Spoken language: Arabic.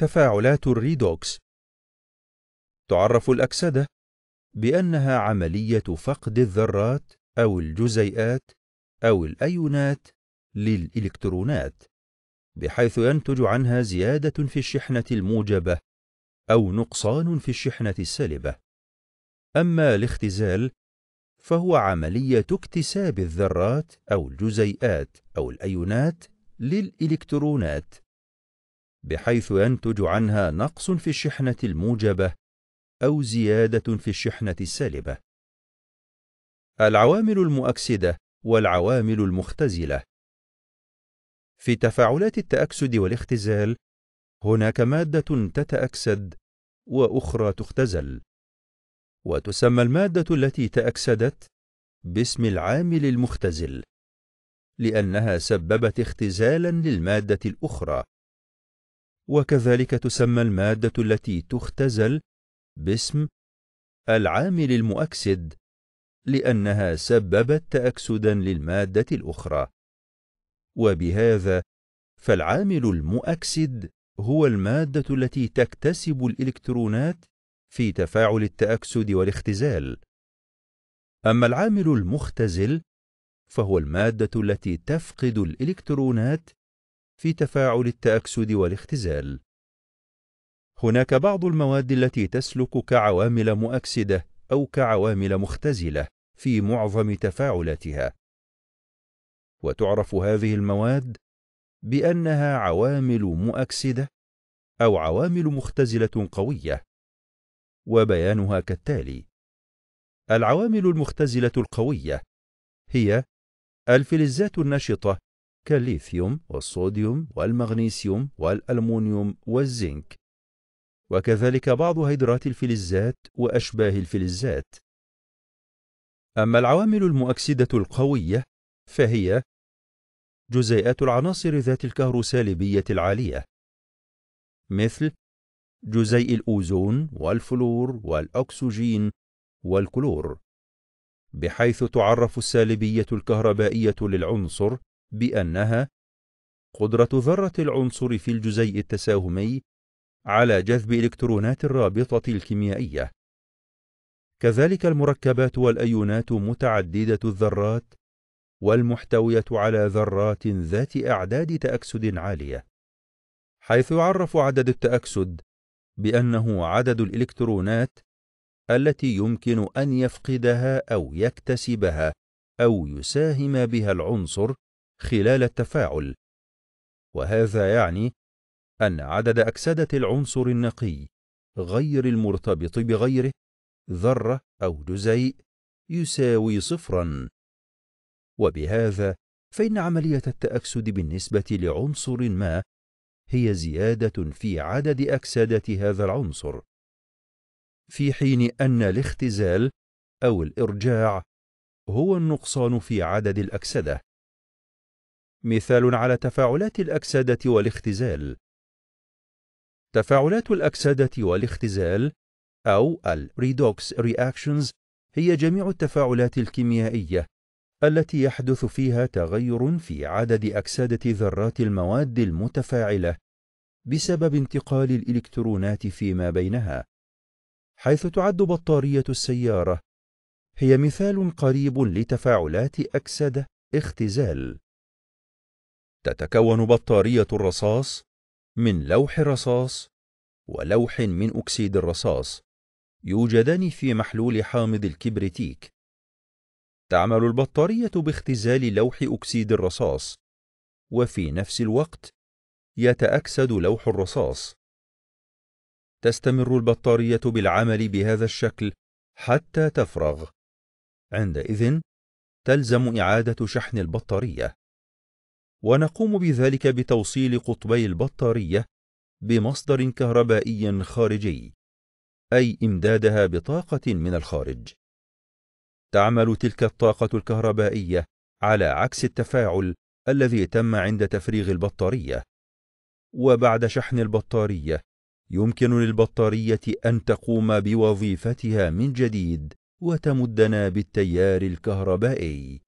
تفاعلات الريدوكس تعرف الأكسدة بأنها عملية فقد الذرات أو الجزيئات أو الأيونات للإلكترونات بحيث ينتج عنها زيادة في الشحنة الموجبة أو نقصان في الشحنة السالبة أما الاختزال فهو عملية اكتساب الذرات أو الجزيئات أو الأيونات للإلكترونات بحيث ينتج عنها نقص في الشحنة الموجبة أو زيادة في الشحنة السالبة. العوامل المؤكسدة والعوامل المختزلة في تفاعلات التأكسد والاختزال، هناك مادة تتأكسد وأخرى تختزل، وتسمى المادة التي تأكسدت باسم العامل المختزل، لأنها سببت اختزالاً للمادة الأخرى، وكذلك تسمى المادة التي تختزل باسم العامل المؤكسد لأنها سببت تأكسدا للمادة الأخرى وبهذا فالعامل المؤكسد هو المادة التي تكتسب الإلكترونات في تفاعل التأكسد والاختزال أما العامل المختزل فهو المادة التي تفقد الإلكترونات في تفاعل التأكسد والاختزال. هناك بعض المواد التي تسلك كعوامل مؤكسدة أو كعوامل مختزلة في معظم تفاعلاتها. وتعرف هذه المواد بأنها عوامل مؤكسدة أو عوامل مختزلة قوية. وبيانها كالتالي: العوامل المختزلة القوية هي الفلزات النشطة كالليثيوم والصوديوم والمغنيسيوم والألمونيوم والزنك وكذلك بعض هيدرات الفلزات وأشباه الفلزات أما العوامل المؤكسدة القوية فهي جزيئات العناصر ذات الكهروسالبية العالية مثل جزيء الأوزون والفلور والأكسجين والكلور بحيث تعرف السالبية الكهربائية للعنصر بأنها قدرة ذرة العنصر في الجزيء التساهمي على جذب إلكترونات الرابطة الكيميائية. كذلك المركبات والأيونات متعددة الذرات والمحتوية على ذرات ذات أعداد تأكسد عالية، حيث يعرف عدد التأكسد بأنه عدد الإلكترونات التي يمكن أن يفقدها أو يكتسبها أو يساهم بها العنصر خلال التفاعل وهذا يعني أن عدد أكسدة العنصر النقي غير المرتبط بغيره ذرة أو جزيء يساوي صفرا وبهذا فإن عملية التأكسد بالنسبة لعنصر ما هي زيادة في عدد أكسدة هذا العنصر في حين أن الاختزال أو الإرجاع هو النقصان في عدد الأكسدة مثال على تفاعلات الأكسدة والاختزال تفاعلات الأكسدة والاختزال أو الريدوكس رياكشنز هي جميع التفاعلات الكيميائية التي يحدث فيها تغير في عدد أكسدة ذرات المواد المتفاعلة بسبب انتقال الإلكترونات فيما بينها حيث تعد بطارية السيارة هي مثال قريب لتفاعلات أكسدة اختزال تتكون بطارية الرصاص من لوح رصاص ولوح من أكسيد الرصاص يوجدان في محلول حامض الكبريتيك تعمل البطارية باختزال لوح أكسيد الرصاص وفي نفس الوقت يتأكسد لوح الرصاص تستمر البطارية بالعمل بهذا الشكل حتى تفرغ عندئذ تلزم إعادة شحن البطارية ونقوم بذلك بتوصيل قطبي البطارية بمصدر كهربائي خارجي أي إمدادها بطاقة من الخارج تعمل تلك الطاقة الكهربائية على عكس التفاعل الذي تم عند تفريغ البطارية وبعد شحن البطارية يمكن للبطارية أن تقوم بوظيفتها من جديد وتمدنا بالتيار الكهربائي